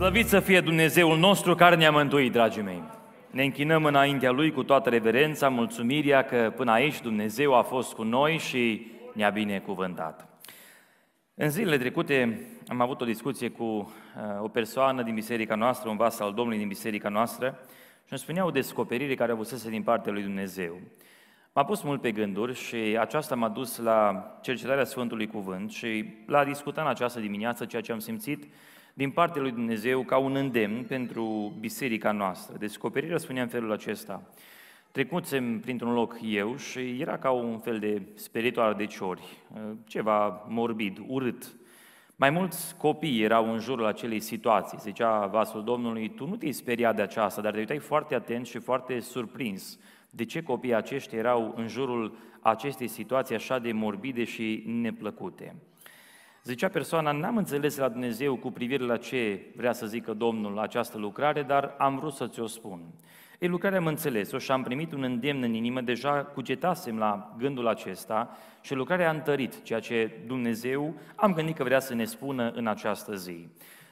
Slăvit să fie Dumnezeul nostru care ne-a mântuit, dragii mei! Ne închinăm înaintea Lui cu toată reverența, mulțumirea că până aici Dumnezeu a fost cu noi și ne-a binecuvântat. În zilele trecute am avut o discuție cu uh, o persoană din biserica noastră, un vas al Domnului din biserica noastră, și îmi spunea o descoperire care avusese din partea lui Dumnezeu. M-a pus mult pe gânduri și aceasta m-a dus la cercetarea Sfântului Cuvânt și la discutat în această dimineață ceea ce am simțit din partea lui Dumnezeu ca un îndemn pentru biserica noastră. Descoperirea spunea în felul acesta. Trecuțem printr-un loc eu și era ca un fel de spiritual de ciori, ceva morbid, urât. Mai mulți copii erau în jurul acelei situații. Zicea vasul Domnului, tu nu te-ai speriat de aceasta, dar te uitai foarte atent și foarte surprins de ce copiii aceștia erau în jurul acestei situații așa de morbide și neplăcute. Zicea persoana, n-am înțeles la Dumnezeu cu privire la ce vrea să zică Domnul la această lucrare, dar am vrut să ți-o spun. E lucrarea am înțeles-o și am primit un îndemn în inimă, deja cugetasem la gândul acesta și lucrarea a întărit ceea ce Dumnezeu am gândit că vrea să ne spună în această zi.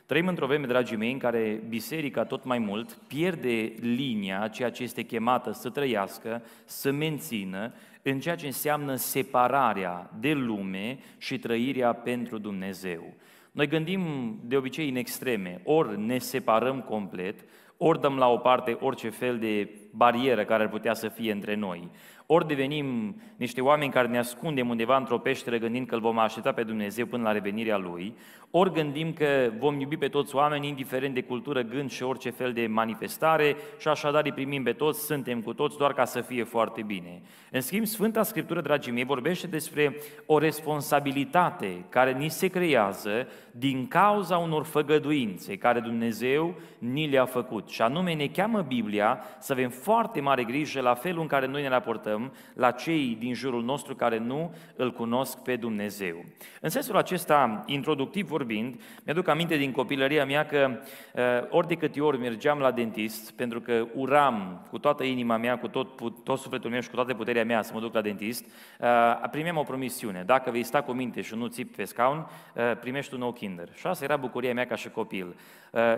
Trăim într-o vreme, dragii mei, în care biserica tot mai mult pierde linia, ceea ce este chemată să trăiască, să mențină în ceea ce înseamnă separarea de lume și trăirea pentru Dumnezeu. Noi gândim de obicei în extreme, ori ne separăm complet, ori dăm la o parte orice fel de barieră care ar putea să fie între noi. Ori devenim niște oameni care ne ascundem undeva într-o peșteră gândind că îl vom aștepta pe Dumnezeu până la revenirea Lui, ori gândim că vom iubi pe toți oamenii, indiferent de cultură, gând și orice fel de manifestare, și așadar îi primim pe toți, suntem cu toți, doar ca să fie foarte bine. În schimb, Sfânta Scriptură, dragii mei, vorbește despre o responsabilitate care ni se creează din cauza unor făgăduințe care Dumnezeu ni le-a făcut. Și anume ne cheamă Biblia să avem foarte mare grijă la felul în care noi ne raportăm arătăm la cei din jurul nostru care nu îl cunosc pe Dumnezeu. În sensul acesta, introductiv vorbind, mi-aduc aminte din copilăria mea că eh, ori de câte ori mergeam la dentist, pentru că uram cu toată inima mea, cu tot, tot sufletul meu și cu toată puterea mea să mă duc la dentist, eh, primeam o promisiune. Dacă vei sta cu minte și nu țip pe scaun, eh, primești un nou kinder. Și asta era bucuria mea ca și copil.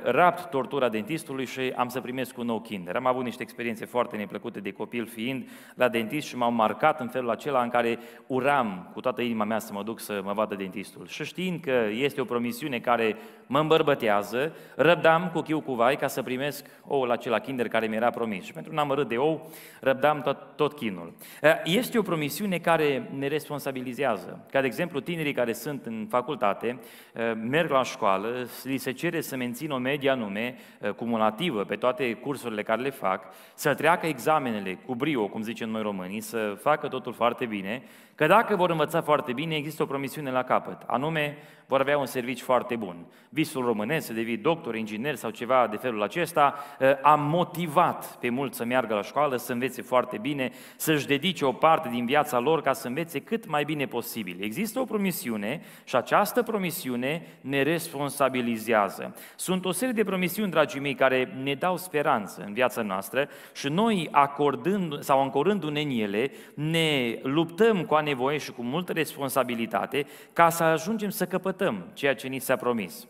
Rapt tortura dentistului și am să primesc un nou kinder. Am avut niște experiențe foarte neplăcute de copil fiind la dentist dentist și m-au marcat în felul acela în care uram cu toată inima mea să mă duc să mă vadă dentistul. Și știind că este o promisiune care mă îmbărbătează, răbdam cu chiu cu vai ca să primesc oul acela kinder care mi era promis. Și pentru un amărât de ou, răbdam tot, tot chinul. Eh, este o promisiune care ne responsabilizează. Ca de exemplu, tinerii care sunt în facultate, eh, merg la școală, li se cere să mențină o medie anume, eh, cumulativă, pe toate cursurile care le fac, să treacă examenele cu brio, cum zicem noi români, românii să facă totul foarte bine Că dacă vor învăța foarte bine, există o promisiune la capăt, anume vor avea un serviciu foarte bun. Visul românesc, să devii doctor, inginer sau ceva de felul acesta, ă, a motivat pe mulți să meargă la școală, să învețe foarte bine, să-și dedice o parte din viața lor ca să învețe cât mai bine posibil. Există o promisiune și această promisiune ne responsabilizează. Sunt o serie de promisiuni, dragii mei, care ne dau speranță în viața noastră și noi, acordând sau ancorându-ne în ele, ne luptăm cu a ne nevoie și cu multă responsabilitate ca să ajungem să căpătăm ceea ce ni s-a promis.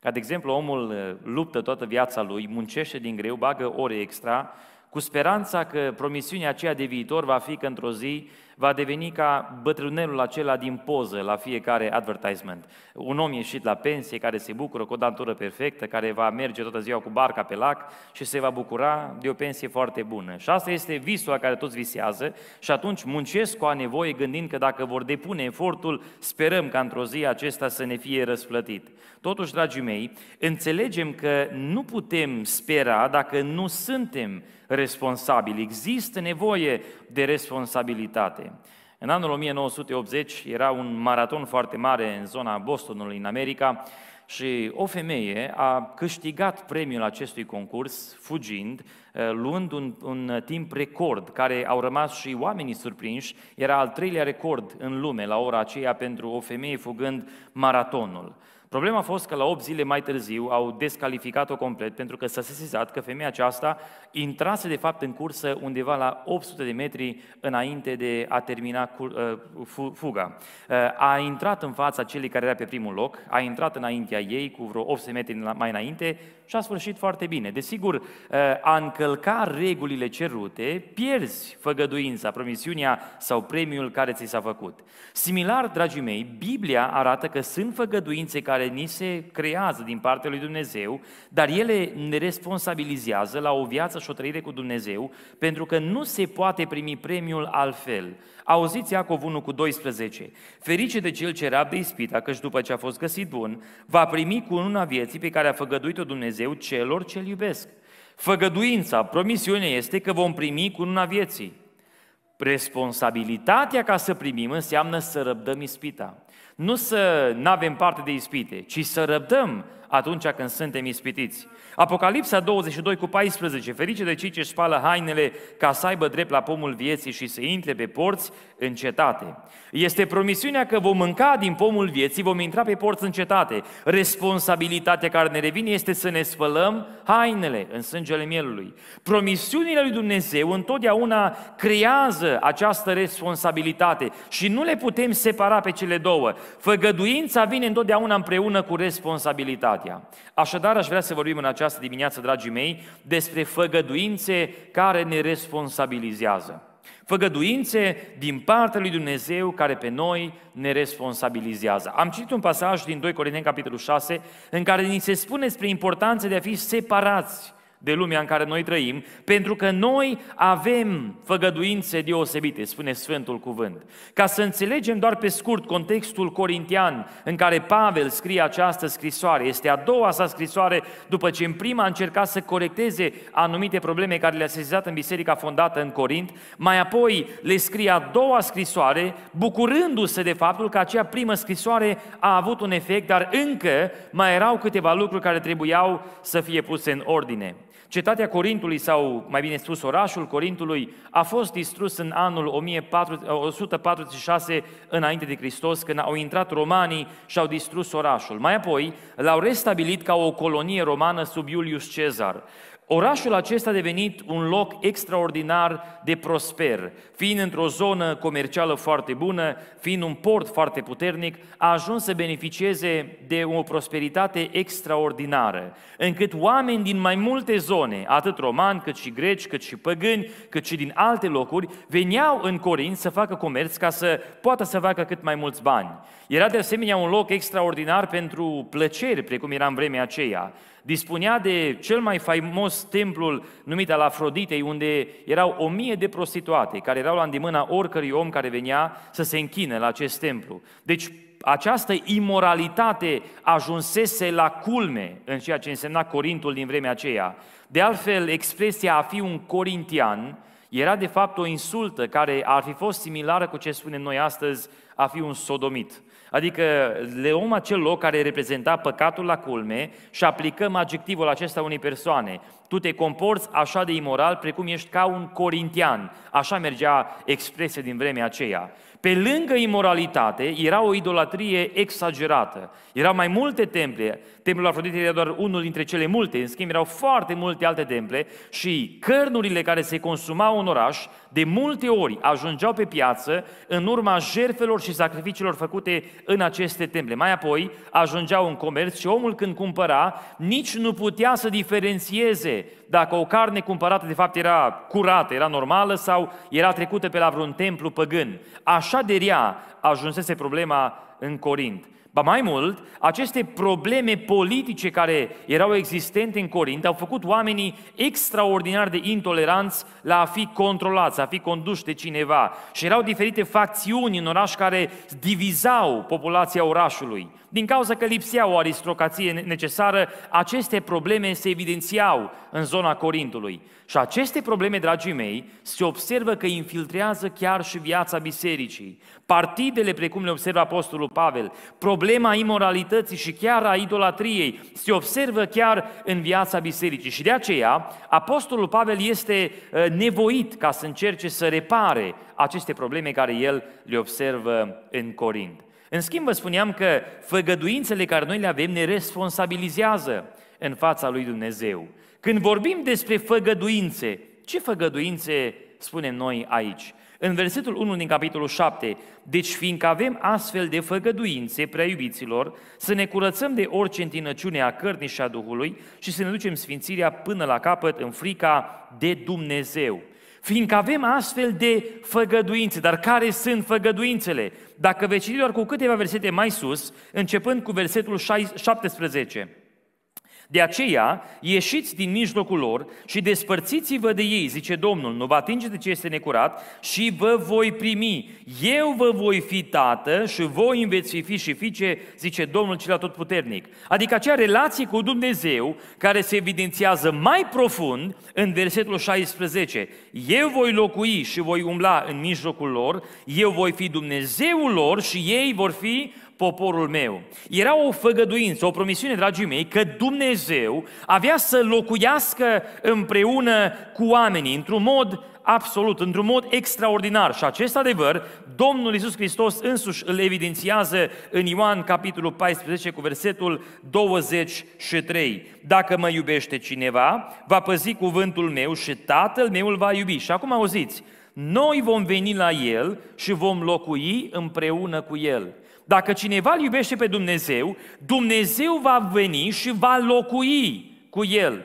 Ca de exemplu, omul uh, luptă toată viața lui, muncește din greu, bagă ore extra, cu speranța că promisiunea aceea de viitor va fi că într-o zi va deveni ca bătrânelul acela din poză la fiecare advertisement. Un om ieșit la pensie, care se bucură cu o dantură perfectă, care va merge toată ziua cu barca pe lac și se va bucura de o pensie foarte bună. Și asta este visul la care toți visează și atunci muncesc cu a nevoie gândind că dacă vor depune efortul, sperăm ca într-o zi acesta să ne fie răsplătit. Totuși, dragii mei, înțelegem că nu putem spera dacă nu suntem responsabili. Există nevoie de responsabilitate mare. În anul 1980 era un maraton foarte mare în zona Bostonului, în America, și o femeie a câștigat premiul acestui concurs fugind, eh, luând un, un timp record, care au rămas și oamenii surprinși. Era al treilea record în lume la ora aceea pentru o femeie fugând maratonul. Problema a fost că la 8 zile mai târziu au descalificat-o complet pentru că s-a sesizat că femeia aceasta intrase de fapt în cursă undeva la 800 de metri înainte de a termina uh, fuga. Uh, a intrat în fața celui care era pe primul loc, a intrat înaintea ei cu vreo 800 metri mai înainte și a sfârșit foarte bine. Desigur, uh, a încălca regulile cerute, pierzi făgăduința, promisiunea sau premiul care ți s-a făcut. Similar, dragii mei, Biblia arată că sunt făgăduințe care care ni se creează din partea lui Dumnezeu, dar ele ne responsabilizează la o viață și o trăire cu Dumnezeu, pentru că nu se poate primi premiul altfel. Auziți Iacov 1 cu 12. Ferice de cel ce rab de ispita, căci după ce a fost găsit bun, va primi cu una vieții pe care a făgăduit-o Dumnezeu celor ce-L iubesc. Făgăduința, promisiunea este că vom primi cu una vieții. Responsabilitatea ca să primim înseamnă să răbdăm ispita nu să nu avem parte de ispite, ci să răbdăm atunci când suntem ispitiți. Apocalipsa 22 cu 14. Ferice de cei ce spală hainele ca să aibă drept la pomul vieții și să intre pe porți în cetate. Este promisiunea că vom mânca din pomul vieții, vom intra pe porți în cetate. Responsabilitatea care ne revine este să ne spălăm hainele în sângele mielului. Promisiunile lui Dumnezeu întotdeauna creează această responsabilitate și nu le putem separa pe cele două. Făgăduința vine întotdeauna împreună cu responsabilitatea. Oradea. Așadar, aș vrea să vorbim în această dimineață, dragii mei, despre făgăduințe care ne responsabilizează. Făgăduințe din partea lui Dumnezeu care pe noi ne responsabilizează. Am citit un pasaj din 2 Corinteni, capitolul 6, în care ni se spune despre importanța de a fi separați de lumea în care noi trăim, pentru că noi avem făgăduințe deosebite, spune Sfântul Cuvânt. Ca să înțelegem doar pe scurt contextul corintian în care Pavel scrie această scrisoare, este a doua sa scrisoare după ce în prima a încercat să corecteze anumite probleme care le-a sezizat în biserica fondată în Corint, mai apoi le scrie a doua scrisoare, bucurându-se de faptul că acea primă scrisoare a avut un efect, dar încă mai erau câteva lucruri care trebuiau să fie puse în ordine. Cetatea Corintului, sau mai bine spus orașul Corintului, a fost distrus în anul 146 înainte de Hristos, când au intrat romanii și au distrus orașul. Mai apoi, l-au restabilit ca o colonie romană sub Iulius Cezar. Orașul acesta a devenit un loc extraordinar de prosper, fiind într-o zonă comercială foarte bună, fiind un port foarte puternic, a ajuns să beneficieze de o prosperitate extraordinară, încât oameni din mai multe zone, atât romani, cât și greci, cât și păgâni, cât și din alte locuri, veneau în Corint să facă comerț ca să poată să facă cât mai mulți bani. Era de asemenea un loc extraordinar pentru plăceri, precum era în vremea aceea. Dispunea de cel mai faimos templul numit al Afroditei, unde erau o mie de prostituate care erau la îndemâna oricărui om care venea să se închine la acest templu. Deci această imoralitate ajunsese la culme în ceea ce însemna Corintul din vremea aceea. De altfel, expresia a fi un corintian era de fapt o insultă care ar fi fost similară cu ce spunem noi astăzi a fi un sodomit. Adică le luăm acel loc care reprezenta păcatul la culme și aplicăm adjectivul acesta unei persoane. Tu te comporți așa de imoral precum ești ca un corintian. Așa mergea expresia din vremea aceea. Pe lângă imoralitate era o idolatrie exagerată. Erau mai multe temple Templul Afrodite era doar unul dintre cele multe, în schimb erau foarte multe alte temple și cărnurile care se consumau în oraș de multe ori ajungeau pe piață în urma jerfelor și sacrificiilor făcute în aceste temple. Mai apoi ajungeau în comerț și omul când cumpăra nici nu putea să diferențieze dacă o carne cumpărată de fapt era curată, era normală sau era trecută pe la vreun templu păgân. Așa de rea ajunsese problema în Corint. Ba mai mult, aceste probleme politice care erau existente în Corint au făcut oamenii extraordinar de intoleranți la a fi controlați, a fi conduși de cineva. Și erau diferite facțiuni în oraș care divizau populația orașului. Din cauza că lipsea o aristocrație necesară, aceste probleme se evidențiau în zona Corintului. Și aceste probleme, dragii mei, se observă că infiltrează chiar și viața bisericii. Partidele, precum le observă Apostolul Pavel, probleme problema imoralității și chiar a idolatriei se observă chiar în viața bisericii. Și de aceea, Apostolul Pavel este ă, nevoit ca să încerce să repare aceste probleme care el le observă în Corint. În schimb, vă spuneam că făgăduințele care noi le avem ne responsabilizează în fața lui Dumnezeu. Când vorbim despre făgăduințe, ce făgăduințe spunem noi aici? În versetul 1 din capitolul 7, deci fiindcă avem astfel de făgăduințe, prea iubiților, să ne curățăm de orice întinăciune a cărnii și a Duhului și să ne ducem sfințirea până la capăt în frica de Dumnezeu. Fiindcă avem astfel de făgăduințe, dar care sunt făgăduințele? Dacă veți citi doar cu câteva versete mai sus, începând cu versetul 17, de aceea, ieșiți din mijlocul lor și despărțiți-vă de ei, zice Domnul, nu vă atingeți de ce este necurat și vă voi primi. Eu vă voi fi tată și voi veți fi și fiice, zice Domnul cel puternic. Adică acea relație cu Dumnezeu care se evidențiază mai profund în versetul 16. Eu voi locui și voi umbla în mijlocul lor, eu voi fi Dumnezeul lor și ei vor fi poporul meu. Era o făgăduință, o promisiune, dragii mei, că Dumnezeu avea să locuiască împreună cu oamenii într-un mod absolut, într-un mod extraordinar. Și acest adevăr, Domnul Isus Hristos însuși îl evidențiază în Ioan, capitolul 14, cu versetul 23. Dacă mă iubește cineva, va păzi cuvântul meu și Tatăl meu îl va iubi. Și acum auziți, noi vom veni la El și vom locui împreună cu El. Dacă cineva îl iubește pe Dumnezeu, Dumnezeu va veni și va locui cu el.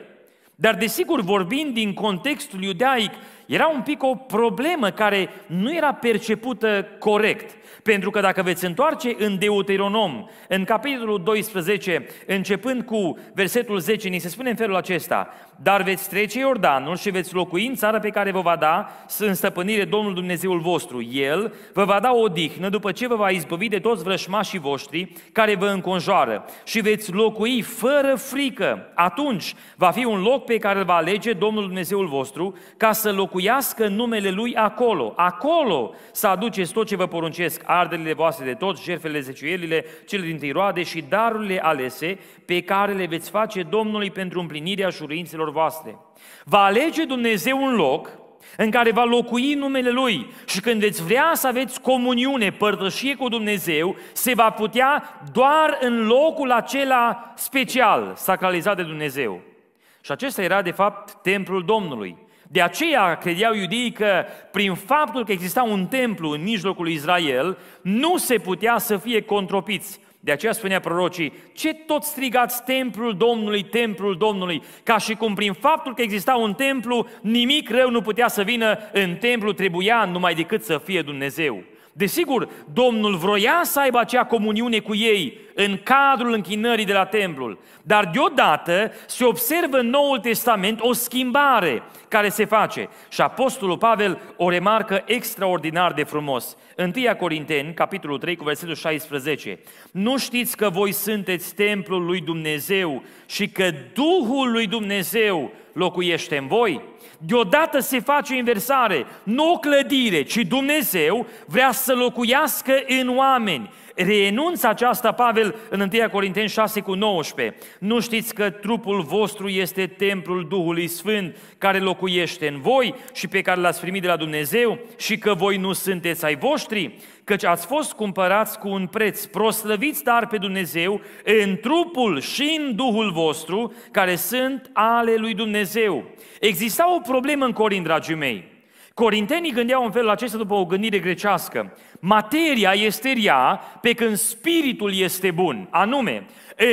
Dar desigur, vorbind din contextul iudaic, era un pic o problemă care nu era percepută corect. Pentru că dacă veți întoarce în Deuteronom, în capitolul 12, începând cu versetul 10, ni se spune în felul acesta dar veți trece Iordanul și veți locui în țara pe care vă va da în stăpânire Domnul Dumnezeul vostru. El vă va da o odihnă după ce vă va izbăvi de toți vrășmașii voștri care vă înconjoară și veți locui fără frică. Atunci va fi un loc pe care îl va alege Domnul Dumnezeul vostru ca să locuiască numele Lui acolo. Acolo să aduceți tot ce vă poruncesc, ardelele voastre de tot, jertfele, zeciuielile, cele din tiroade și darurile alese pe care le veți face Domnului pentru împlinirea jurințelor inimilor voastre. Va alege Dumnezeu un loc în care va locui numele Lui și când veți vrea să aveți comuniune, părtășie cu Dumnezeu, se va putea doar în locul acela special, sacralizat de Dumnezeu. Și acesta era, de fapt, templul Domnului. De aceea credeau iudeii că prin faptul că exista un templu în mijlocul lui Israel, nu se putea să fie contropiți, de aceea spunea prorocii, ce tot strigați templul Domnului, templul Domnului, ca și cum prin faptul că exista un templu, nimic rău nu putea să vină în templu, trebuia numai decât să fie Dumnezeu. Desigur, Domnul vroia să aibă acea comuniune cu ei în cadrul închinării de la templul, dar deodată se observă în Noul Testament o schimbare care se face. Și Apostolul Pavel o remarcă extraordinar de frumos. 1 Corinteni, capitolul 3, cu versetul 16. Nu știți că voi sunteți templul lui Dumnezeu și că Duhul lui Dumnezeu locuiește în voi? Deodată se face o inversare. Nu o clădire, ci Dumnezeu vrea să locuiască în oameni renunță aceasta Pavel în 1 Corinteni 6 cu 19. Nu știți că trupul vostru este templul Duhului Sfânt care locuiește în voi și pe care l-ați primit de la Dumnezeu și că voi nu sunteți ai voștri? Căci ați fost cumpărați cu un preț, proslăviți dar pe Dumnezeu în trupul și în Duhul vostru care sunt ale lui Dumnezeu. Exista o problemă în Corint, dragii mei. Corintenii gândeau în felul acesta după o gândire grecească. Materia este rea, pe când spiritul este bun. Anume,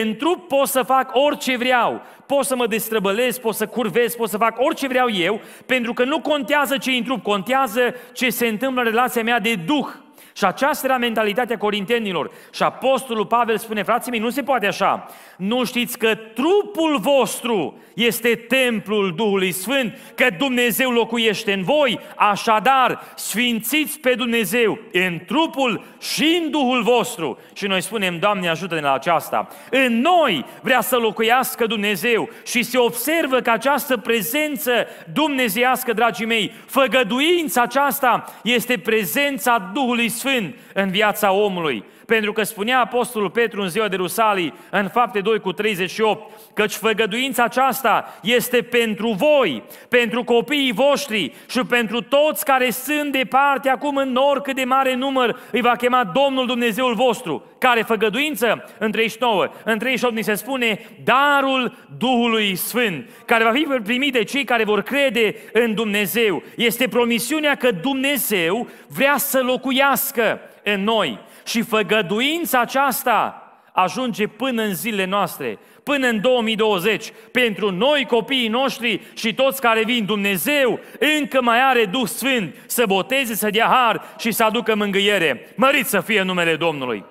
în trup pot să fac orice vreau, pot să mă destrăbălez, pot să curvez, pot să fac orice vreau eu, pentru că nu contează ce în trup, contează ce se întâmplă în relația mea de duh și aceasta era mentalitatea corintenilor. Și apostolul Pavel spune, frații mei, nu se poate așa. Nu știți că trupul vostru este templul Duhului Sfânt, că Dumnezeu locuiește în voi, așadar sfințiți pe Dumnezeu în trupul și în Duhul vostru. Și noi spunem, Doamne, ajută-ne la aceasta. În noi vrea să locuiască Dumnezeu și se observă că această prezență dumnezeiască, dragii mei, făgăduința aceasta este prezența Duhului Sfânt Sfânt în viața omului. Pentru că spunea Apostolul Petru în ziua de Rusalii, în fapte 2 cu 38, căci făgăduința aceasta este pentru voi, pentru copiii voștri și pentru toți care sunt departe acum în oricât de mare număr îi va chema Domnul Dumnezeul vostru. Care făgăduință? În 39. În 38 ni se spune darul Duhului Sfânt, care va fi primit de cei care vor crede în Dumnezeu. Este promisiunea că Dumnezeu vrea să locuiască în noi. Și făgăduința aceasta ajunge până în zilele noastre, până în 2020, pentru noi copiii noștri și toți care vin Dumnezeu, încă mai are Duh Sfânt să boteze, să dea har și să aducă mângâiere. Mărit să fie numele Domnului!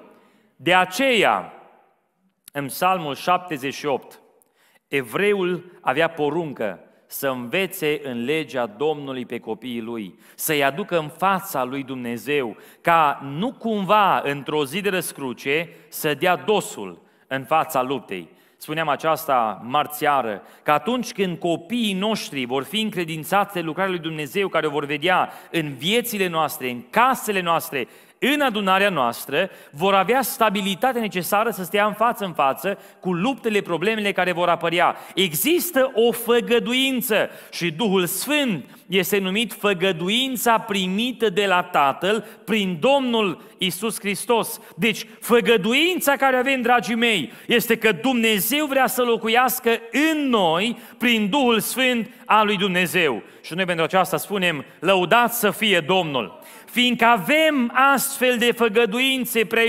De aceea, în Psalmul 78, evreul avea poruncă să învețe în legea Domnului pe copiii lui, să-i aducă în fața lui Dumnezeu, ca nu cumva într-o zi de răscruce să dea dosul în fața luptei. Spuneam aceasta marțiară, că atunci când copiii noștri vor fi încredințați de lucrarea lui Dumnezeu, care o vor vedea în viețile noastre, în casele noastre, în adunarea noastră vor avea stabilitatea necesară să stea în față în față cu luptele, problemele care vor apărea. Există o făgăduință și Duhul Sfânt este numit făgăduința primită de la Tatăl prin Domnul Isus Hristos. Deci, făgăduința care avem, dragii mei, este că Dumnezeu vrea să locuiască în noi prin Duhul Sfânt al lui Dumnezeu. Și noi pentru aceasta spunem, lăudați să fie Domnul! fiindcă avem astfel de făgăduințe, prea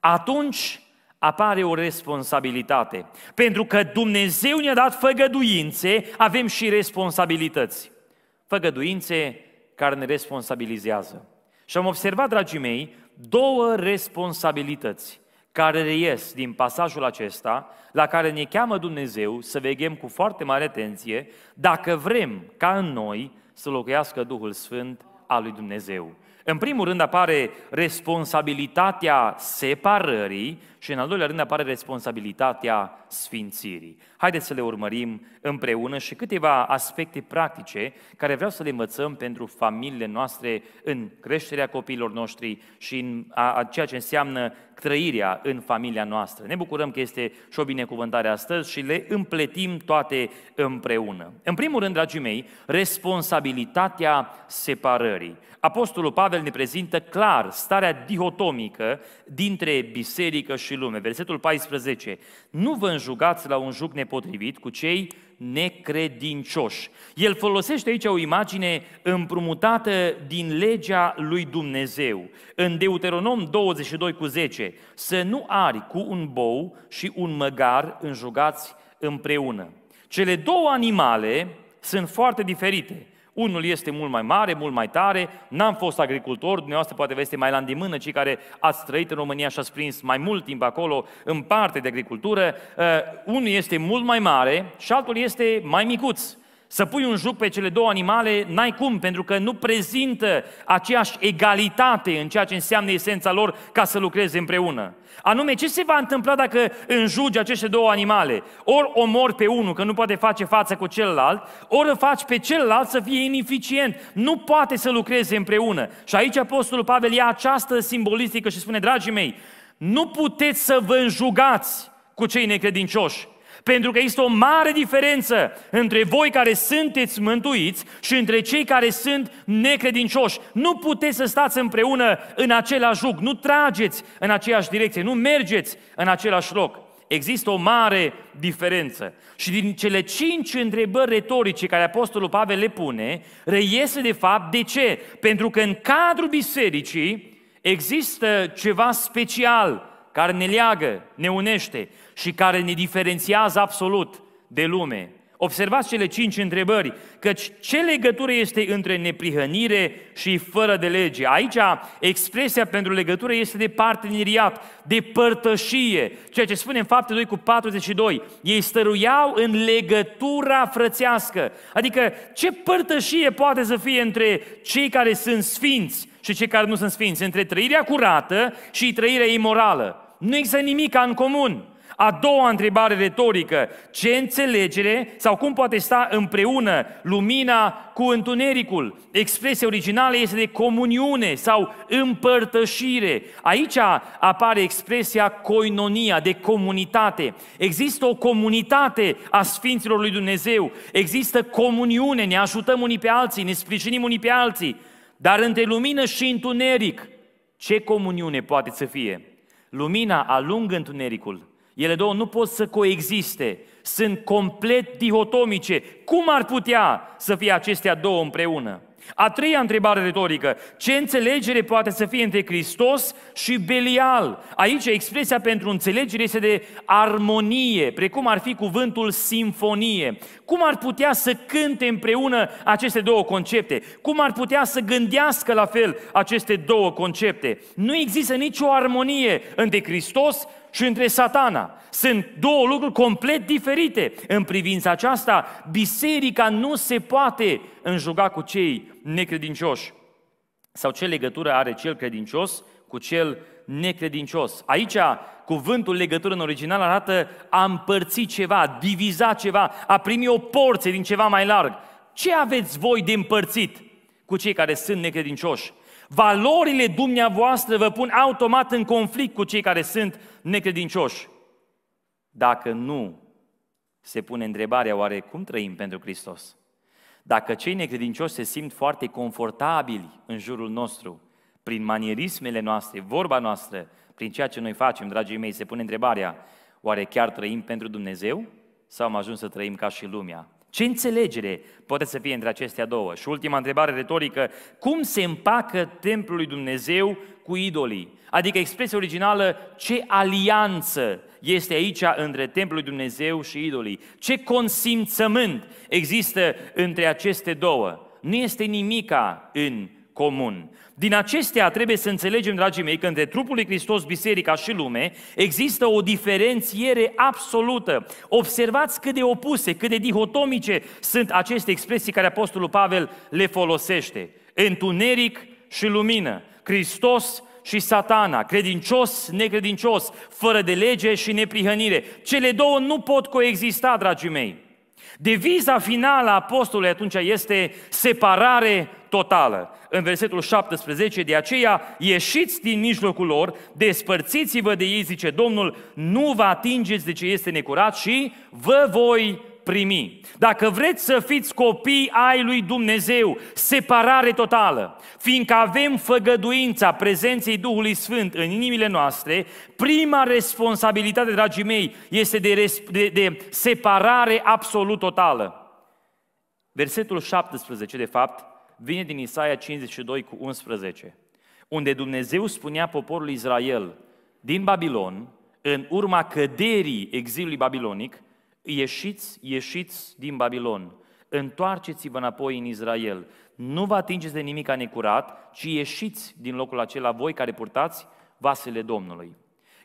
atunci apare o responsabilitate. Pentru că Dumnezeu ne-a dat făgăduințe, avem și responsabilități. Făgăduințe care ne responsabilizează. Și am observat, dragii mei, două responsabilități care reies din pasajul acesta, la care ne cheamă Dumnezeu să veghem cu foarte mare atenție, dacă vrem ca în noi să locuiască Duhul Sfânt a lui Dumnezeu. În primul rând apare responsabilitatea separării și în al doilea rând apare responsabilitatea sfințirii. Haideți să le urmărim împreună și câteva aspecte practice care vreau să le învățăm pentru familiile noastre în creșterea copiilor noștri și în a, a ceea ce înseamnă trăirea în familia noastră. Ne bucurăm că este și o binecuvântare astăzi și le împletim toate împreună. În primul rând, dragii mei, responsabilitatea separării. Apostolul Pavel ne prezintă clar starea dihotomică dintre biserică și și lume. Versetul 14. Nu vă înjugați la un juc nepotrivit cu cei necredincioși. El folosește aici o imagine împrumutată din legea lui Dumnezeu. În Deuteronom 22 cu 10. Să nu ari cu un bou și un măgar înjugați împreună. Cele două animale sunt foarte diferite. Unul este mult mai mare, mult mai tare, n-am fost agricultor, dumneavoastră poate veste mai la îndemână, cei care ați trăit în România și ați prins mai mult timp acolo în parte de agricultură. Uh, unul este mult mai mare și altul este mai micuț. Să pui un juc pe cele două animale, n-ai cum, pentru că nu prezintă aceeași egalitate în ceea ce înseamnă esența lor ca să lucreze împreună. Anume, ce se va întâmpla dacă înjugi aceste două animale? Ori omori pe unul, că nu poate face față cu celălalt, ori îl faci pe celălalt să fie ineficient, nu poate să lucreze împreună. Și aici Apostolul Pavel ia această simbolistică și spune, dragii mei, nu puteți să vă înjugați cu cei necredincioși, pentru că există o mare diferență între voi care sunteți mântuiți și între cei care sunt necredincioși. Nu puteți să stați împreună în același loc, nu trageți în aceeași direcție, nu mergeți în același loc. Există o mare diferență. Și din cele cinci întrebări retorice care Apostolul Pavel le pune, reiese de fapt de ce? Pentru că în cadrul bisericii există ceva special – care ne leagă, ne unește și care ne diferențiază absolut de lume. Observați cele cinci întrebări, căci ce legătură este între neprihănire și fără de lege? Aici expresia pentru legătură este de parteneriat, de părtășie, ceea ce spune în fapte 2 cu 42. Ei stăruiau în legătura frățească, adică ce părtășie poate să fie între cei care sunt sfinți și cei care nu sunt sfinți, între trăirea curată și trăirea imorală. Nu există nimic în comun. A doua întrebare retorică, ce înțelegere sau cum poate sta împreună lumina cu întunericul? Expresia originală este de comuniune sau împărtășire. Aici apare expresia coinonia, de comunitate. Există o comunitate a Sfinților lui Dumnezeu, există comuniune, ne ajutăm unii pe alții, ne sprijinim unii pe alții. Dar între lumină și întuneric, ce comuniune poate să fie? Lumina alungă întunericul. Ele două nu pot să coexiste, sunt complet dihotomice. Cum ar putea să fie acestea două împreună? A treia întrebare retorică, ce înțelegere poate să fie între Hristos și Belial? Aici expresia pentru înțelegere este de armonie, precum ar fi cuvântul simfonie. Cum ar putea să cânte împreună aceste două concepte? Cum ar putea să gândească la fel aceste două concepte? Nu există nicio armonie între Hristos și între satana. Sunt două lucruri complet diferite. În privința aceasta, biserica nu se poate înjuga cu cei necredincioși. Sau ce legătură are cel credincios cu cel necredincios? Aici cuvântul legătură în original arată a împărți ceva, a diviza ceva, a primi o porție din ceva mai larg. Ce aveți voi de împărțit cu cei care sunt necredincioși? Valorile dumneavoastră vă pun automat în conflict cu cei care sunt necredincioși. Dacă nu se pune întrebarea oare cum trăim pentru Hristos? Dacă cei necredincioși se simt foarte confortabili în jurul nostru, prin manierismele noastre, vorba noastră, prin ceea ce noi facem, dragii mei, se pune întrebarea, oare chiar trăim pentru Dumnezeu? Sau am ajuns să trăim ca și lumea, ce înțelegere poate să fie între acestea două? Și ultima întrebare retorică, cum se împacă templul lui Dumnezeu cu idolii? Adică expresia originală, ce alianță este aici între templul lui Dumnezeu și idolii? Ce consimțământ există între aceste două? Nu este nimica în comun. Din acestea trebuie să înțelegem, dragii mei, că între trupul lui Hristos, biserica și lume există o diferențiere absolută. Observați cât de opuse, cât de dihotomice sunt aceste expresii care Apostolul Pavel le folosește. Întuneric și lumină, Hristos și satana, credincios, necredincios, fără de lege și neprihănire. Cele două nu pot coexista, dragii mei. Deviza finală a apostolului atunci este separare totală. În versetul 17, de aceea ieșiți din mijlocul lor, despărțiți-vă de ei, zice Domnul, nu vă atingeți de ce este necurat și vă voi primi. Dacă vreți să fiți copii ai lui Dumnezeu, separare totală, fiindcă avem făgăduința prezenței Duhului Sfânt în inimile noastre, prima responsabilitate, dragii mei, este de, de, de separare absolut totală. Versetul 17, de fapt, vine din Isaia 52 cu 11, unde Dumnezeu spunea poporului Israel, din Babilon, în urma căderii exilului babilonic, ieșiți, ieșiți din Babilon, întoarceți-vă înapoi în Israel, nu vă atingeți de nimic necurat, ci ieșiți din locul acela voi care purtați vasele Domnului.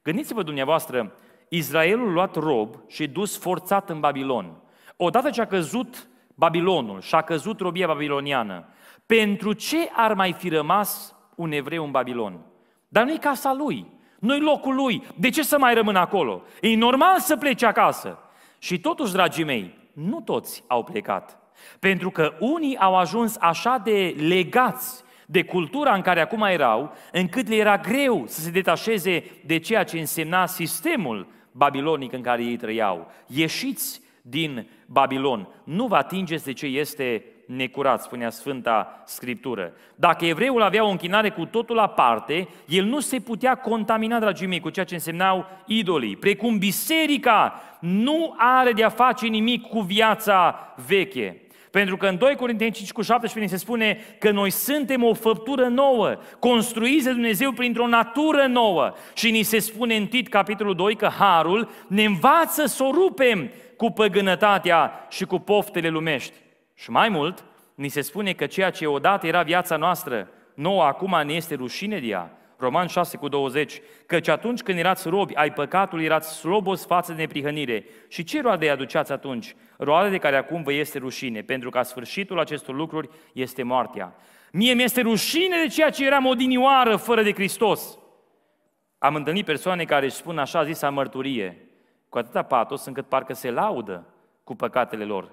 Gândiți-vă dumneavoastră, Israelul luat rob și dus forțat în Babilon. Odată ce a căzut Babilonul și a căzut robia babiloniană, pentru ce ar mai fi rămas un evreu în Babilon? Dar nu-i casa lui, nu-i locul lui. De ce să mai rămână acolo? E normal să plece acasă. Și totuși, dragii mei, nu toți au plecat. Pentru că unii au ajuns așa de legați de cultura în care acum erau, încât le era greu să se detașeze de ceea ce însemna sistemul babilonic în care ei trăiau. Ieșiți din Babilon, nu vă atingeți de ce este necurat, spunea Sfânta Scriptură. Dacă evreul avea o închinare cu totul aparte, el nu se putea contamina, dragii mei, cu ceea ce însemnau idolii. Precum biserica nu are de-a face nimic cu viața veche. Pentru că în 2 Corinteni 5 cu 17 se spune că noi suntem o făptură nouă, construiți de Dumnezeu printr-o natură nouă. Și ni se spune în Tit, capitolul 2, că Harul ne învață să o rupem cu păgânătatea și cu poftele lumești. Și mai mult, ni se spune că ceea ce odată era viața noastră, nouă acum ne este rușine de ea. Roman 6 cu 20, căci atunci când erați robi ai păcatului, erați slobos față de neprihănire. Și ce roade aduceați atunci? Roade de care acum vă este rușine, pentru că sfârșitul acestor lucruri este moartea. Mie mi-este rușine de ceea ce eram odinioară fără de Hristos. Am întâlnit persoane care își spun așa zisa mărturie, cu atâta patos încât parcă se laudă cu păcatele lor.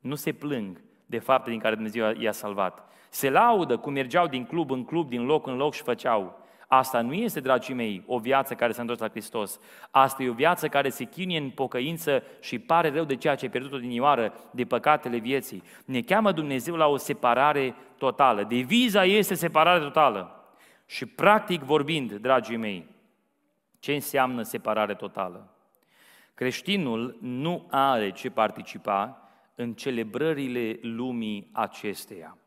Nu se plâng, de fapte din care Dumnezeu i-a salvat. Se laudă cum mergeau din club în club, din loc în loc și făceau. Asta nu este, dragii mei, o viață care s-a întors la Hristos. Asta e o viață care se chinie în pocăință și pare rău de ceea ce ai pierdut-o din ioară, de păcatele vieții. Ne cheamă Dumnezeu la o separare totală. Deviza este separare totală. Și practic vorbind, dragii mei, ce înseamnă separare totală? Creștinul nu are ce participa în celebrările lumii acesteia.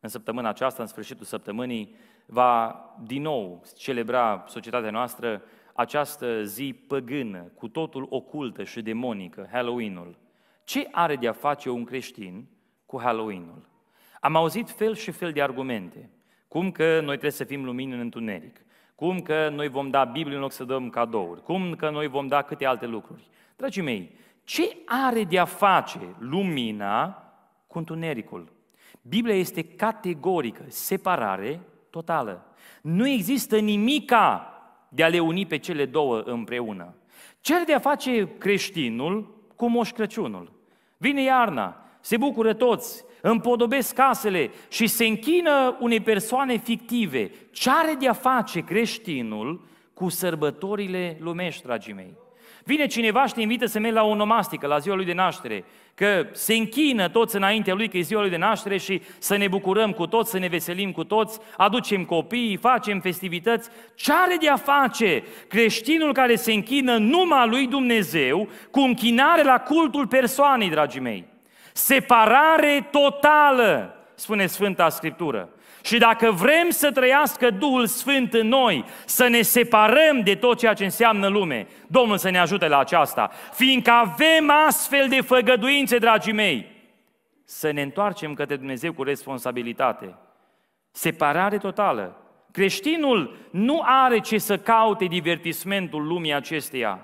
În săptămâna aceasta, în sfârșitul săptămânii, va din nou celebra societatea noastră această zi păgână, cu totul ocultă și demonică, Halloweenul. Ce are de a face un creștin cu Halloweenul? Am auzit fel și fel de argumente. Cum că noi trebuie să fim lumini în întuneric. Cum că noi vom da Biblie în loc să dăm cadouri. Cum că noi vom da câte alte lucruri. Dragii mei, ce are de a face lumina cu întunericul? Biblia este categorică, separare totală. Nu există nimica de a le uni pe cele două împreună. Ce are de a face creștinul cu Moș Crăciunul? Vine iarna, se bucură toți, împodobesc casele și se închină unei persoane fictive. Ce are de a face creștinul cu sărbătorile lumești, dragii mei? Vine cineva și te invită să mergi la o nomastică, la ziua lui de naștere, că se închină toți înaintea lui, că e ziua lui de naștere și să ne bucurăm cu toți, să ne veselim cu toți, aducem copii, facem festivități. Ce are de a face creștinul care se închină numai lui Dumnezeu cu închinare la cultul persoanei, dragii mei? Separare totală, spune Sfânta Scriptură. Și dacă vrem să trăiască Duhul Sfânt în noi, să ne separăm de tot ceea ce înseamnă lume, Domnul să ne ajute la aceasta, fiindcă avem astfel de făgăduințe, dragii mei, să ne întoarcem către Dumnezeu cu responsabilitate. Separare totală. Creștinul nu are ce să caute divertismentul lumii acesteia.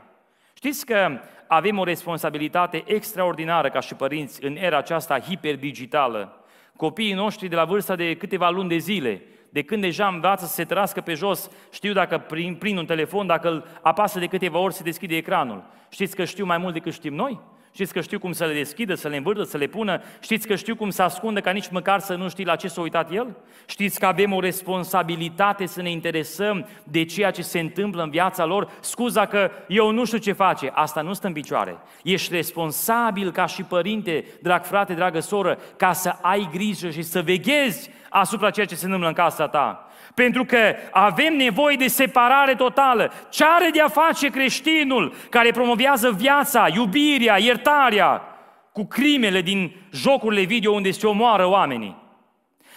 Știți că avem o responsabilitate extraordinară ca și părinți în era aceasta hiperdigitală. Copiii noștri de la vârsta de câteva luni de zile, de când deja învață să se trăiască pe jos, știu dacă prin, prin un telefon, dacă îl apasă de câteva ori, se deschide ecranul. Știți că știu mai mult decât știm noi? Știți că știu cum să le deschidă, să le învârtă, să le pună. Știți că știu cum să ascundă, ca nici măcar să nu știi la ce s-a uitat el. Știți că avem o responsabilitate să ne interesăm de ceea ce se întâmplă în viața lor. Scuza că eu nu știu ce face. Asta nu stă în picioare. Ești responsabil ca și părinte, drag frate, dragă soră, ca să ai grijă și să veghezi asupra ceea ce se întâmplă în casa ta. Pentru că avem nevoie de separare totală. Ce are de a face creștinul care promovează viața, iubirea, iertarea cu crimele din jocurile video unde se omoară oamenii?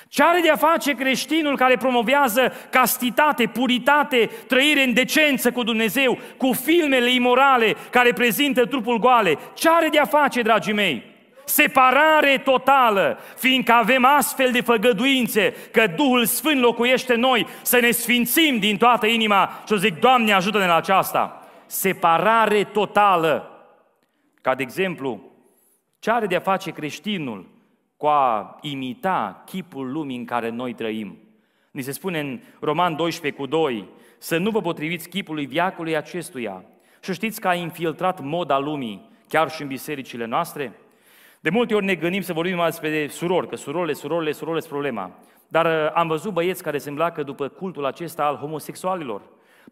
Ce are de a face creștinul care promovează castitate, puritate, trăire în decență cu Dumnezeu, cu filmele imorale care prezintă trupul goale? Ce are de a face, dragii mei? separare totală, fiindcă avem astfel de făgăduințe, că Duhul Sfânt locuiește noi, să ne sfințim din toată inima și o zic, Doamne, ajută-ne la aceasta. Separare totală. Ca de exemplu, ce are de a face creștinul cu a imita chipul lumii în care noi trăim? Ni se spune în Roman 12 cu 2, să nu vă potriviți chipului viacului acestuia. Și știți că a infiltrat moda lumii, chiar și în bisericile noastre? De multe ori ne gândim să vorbim mai despre surori, că surorile, surorile, surorile sunt problema. Dar uh, am văzut băieți care se îmbracă după cultul acesta al homosexualilor.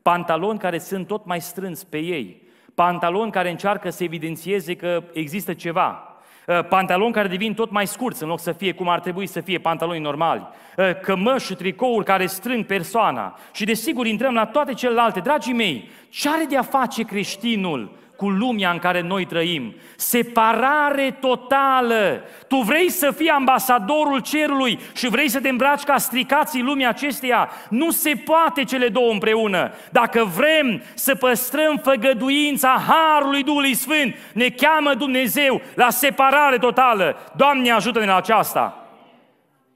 Pantaloni care sunt tot mai strâns pe ei. Pantaloni care încearcă să evidențieze că există ceva. Uh, pantaloni care devin tot mai scurți în loc să fie cum ar trebui să fie pantaloni normali. Uh, cămăși și tricouri care strâng persoana. Și desigur intrăm la toate celelalte. Dragii mei, ce are de a face creștinul cu lumea în care noi trăim. Separare totală. Tu vrei să fii ambasadorul cerului și vrei să te îmbraci ca stricații lumii acesteia. Nu se poate cele două împreună. Dacă vrem să păstrăm făgăduința Harului Duhului Sfânt, ne cheamă Dumnezeu la separare totală. Doamne ajută-ne la aceasta!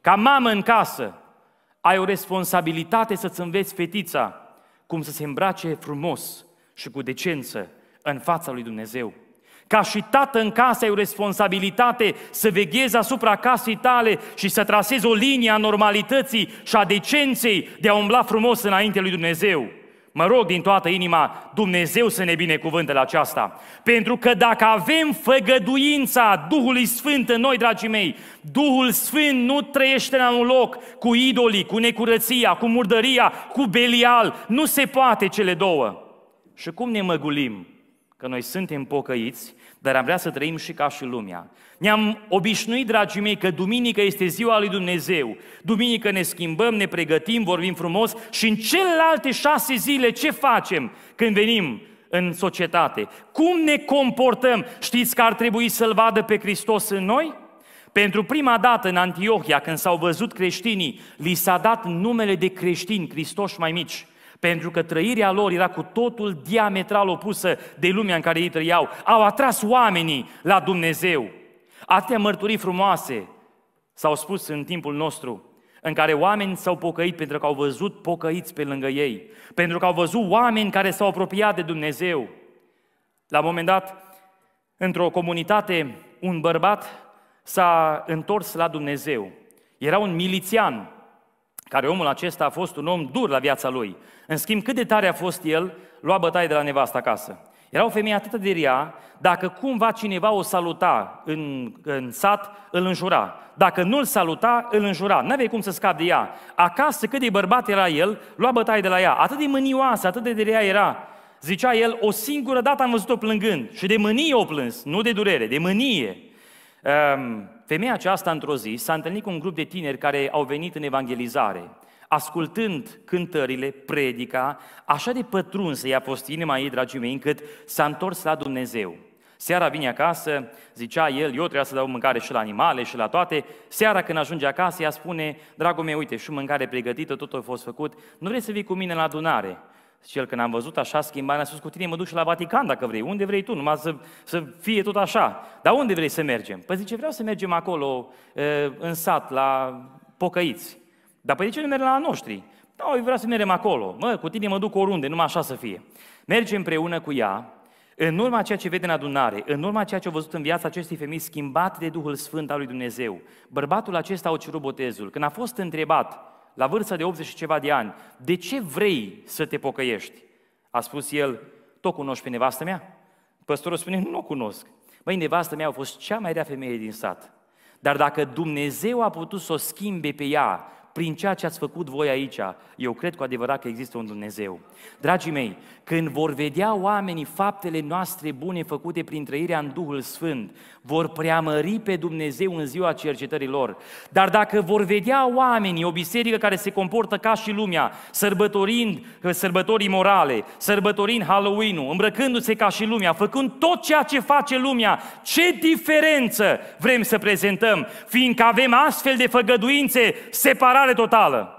Ca mamă în casă, ai o responsabilitate să-ți înveți fetița cum să se îmbrace frumos și cu decență în fața lui Dumnezeu. Ca și tată în casă ai o responsabilitate să veghezi asupra casei tale și să trasezi o linie a normalității și a decenței de a umbla frumos înainte lui Dumnezeu. Mă rog din toată inima, Dumnezeu să ne binecuvânte la aceasta. Pentru că dacă avem făgăduința Duhului Sfânt în noi, dragii mei, Duhul Sfânt nu trăiește la un loc cu idolii, cu necurăția, cu murdăria, cu belial. Nu se poate cele două. Și cum ne măgulim? că noi suntem pocăiți, dar am vrea să trăim și ca și lumea. Ne-am obișnuit, dragii mei, că duminică este ziua lui Dumnezeu. Duminică ne schimbăm, ne pregătim, vorbim frumos și în celelalte șase zile ce facem când venim în societate? Cum ne comportăm? Știți că ar trebui să-L vadă pe Hristos în noi? Pentru prima dată în Antiohia, când s-au văzut creștinii, li s-a dat numele de creștini, Hristoși mai mici pentru că trăirea lor era cu totul diametral opusă de lumea în care ei trăiau. Au atras oamenii la Dumnezeu. Atâtea mărturii frumoase s-au spus în timpul nostru, în care oameni s-au pocăit pentru că au văzut pocăiți pe lângă ei, pentru că au văzut oameni care s-au apropiat de Dumnezeu. La un moment dat, într-o comunitate, un bărbat s-a întors la Dumnezeu. Era un milițian care omul acesta a fost un om dur la viața lui. În schimb, cât de tare a fost el, lua bătaie de la nevasta acasă. Era o femeie atât de rea, dacă cumva cineva o saluta în, în sat, îl înjura. Dacă nu-l saluta, îl înjura. Nu avei cum să scapi de ea. Acasă, cât de bărbat era el, lua bătaie de la ea. Atât de mânioasă, atât de rea era. Zicea el, o singură dată am văzut-o plângând și de mânie o plâns, nu de durere, de mânie. Um, Femeia aceasta într-o zi s-a întâlnit cu un grup de tineri care au venit în evangelizare, ascultând cântările, predica, așa de pătrunsă i-a fost inima ei, dragii mei, încât s-a întors la Dumnezeu. Seara vine acasă, zicea el, eu trebuia să dau mâncare și la animale și la toate. Seara când ajunge acasă, ea spune, dragul meu, uite, și mâncare pregătită, totul a fost făcut, nu vrei să vii cu mine la adunare? Și el când am văzut așa schimbarea, a spus, cu tine mă duc și la Vatican dacă vrei, unde vrei tu, numai să, să fie tot așa. Dar unde vrei să mergem? Păi zice, vreau să mergem acolo, în sat, la pocăiți. Dar păi de ce nu mergem la noștri? Da, eu vreau să mergem acolo. Mă, cu tine mă duc oriunde, numai așa să fie. Merge împreună cu ea, în urma ceea ce vede în adunare, în urma ceea ce a văzut în viața acestei femei schimbat de Duhul Sfânt al lui Dumnezeu, bărbatul acesta a cerut botezul. Când a fost întrebat, la vârsta de 80 și ceva de ani, de ce vrei să te pocăiești? A spus el, tot cunoști pe nevastă mea? Păstorul spune, nu o cunosc. Băi, nevastă mea a fost cea mai rea femeie din sat. Dar dacă Dumnezeu a putut să o schimbe pe ea prin ceea ce ați făcut voi aici, eu cred cu adevărat că există un Dumnezeu. Dragii mei, când vor vedea oamenii faptele noastre bune făcute prin trăirea în Duhul Sfânt, vor preamări pe Dumnezeu în ziua cercetării lor. Dar dacă vor vedea oamenii o biserică care se comportă ca și lumea, sărbătorind uh, sărbătorii morale, sărbătorind Halloween-ul, îmbrăcându-se ca și lumea, făcând tot ceea ce face lumea, ce diferență vrem să prezentăm, fiindcă avem astfel de făgăduințe, separare totală.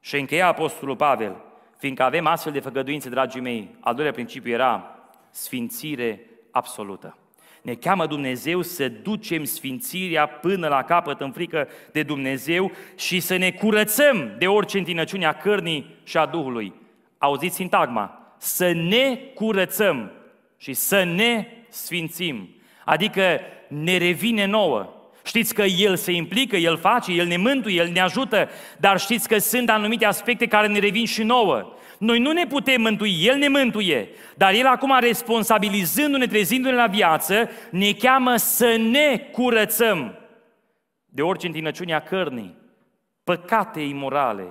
Și încheia Apostolul Pavel, fiindcă avem astfel de făgăduințe, dragii mei, al doilea principiu era sfințire absolută. Ne cheamă Dumnezeu să ducem sfințirea până la capăt în frică de Dumnezeu și să ne curățăm de orice întinăciune a cărnii și a Duhului. Auziți sintagma? Să ne curățăm și să ne sfințim. Adică ne revine nouă. Știți că El se implică, El face, El ne mântuie, El ne ajută, dar știți că sunt anumite aspecte care ne revin și nouă. Noi nu ne putem mântui, El ne mântuie. Dar El acum, responsabilizându-ne, trezindu-ne la viață, ne cheamă să ne curățăm de orice întinăciune a cărnii, păcate imorale,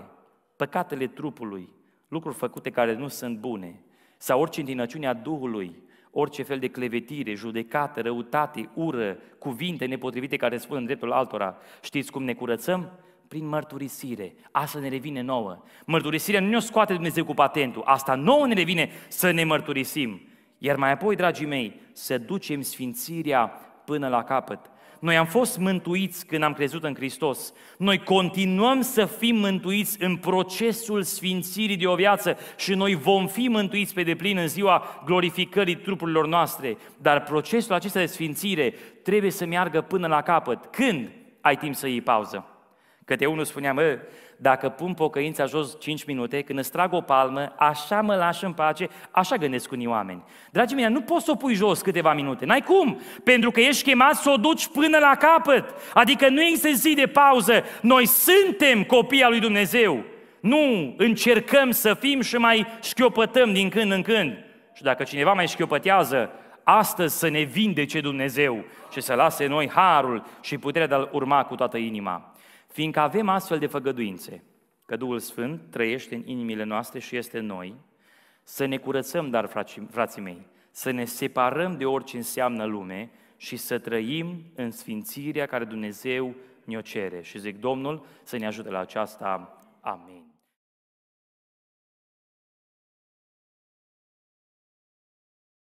păcatele trupului, lucruri făcute care nu sunt bune, sau orice întinăciune a Duhului, orice fel de clevetire, judecată, răutate, ură, cuvinte nepotrivite care spun în dreptul altora. Știți cum ne curățăm? prin mărturisire. Asta ne revine nouă. Mărturisirea nu ne scoate Dumnezeu cu patentul. Asta nouă ne revine să ne mărturisim. Iar mai apoi, dragii mei, să ducem sfințirea până la capăt. Noi am fost mântuiți când am crezut în Hristos. Noi continuăm să fim mântuiți în procesul sfințirii de o viață și noi vom fi mântuiți pe deplin în ziua glorificării trupurilor noastre. Dar procesul acesta de sfințire trebuie să meargă până la capăt. Când ai timp să iei pauză? Câte unul spunea, mă, dacă pun pocăința jos 5 minute, când îți trag o palmă, așa mă lași în pace, așa gândesc unii oameni. Dragii mei, nu poți să o pui jos câteva minute, n-ai cum, pentru că ești chemat să o duci până la capăt. Adică nu există zi de pauză, noi suntem copii al lui Dumnezeu. Nu încercăm să fim și mai șchiopătăm din când în când. Și dacă cineva mai șchiopătează, astăzi să ne vindece Dumnezeu și să lase noi harul și puterea de a urma cu toată inima. Fiindcă avem astfel de făgăduințe, că Duhul Sfânt trăiește în inimile noastre și este noi, să ne curățăm, dar, frații mei, să ne separăm de orice înseamnă lume și să trăim în sfințirea care Dumnezeu ne-o cere. Și zic Domnul să ne ajute la aceasta. Amin.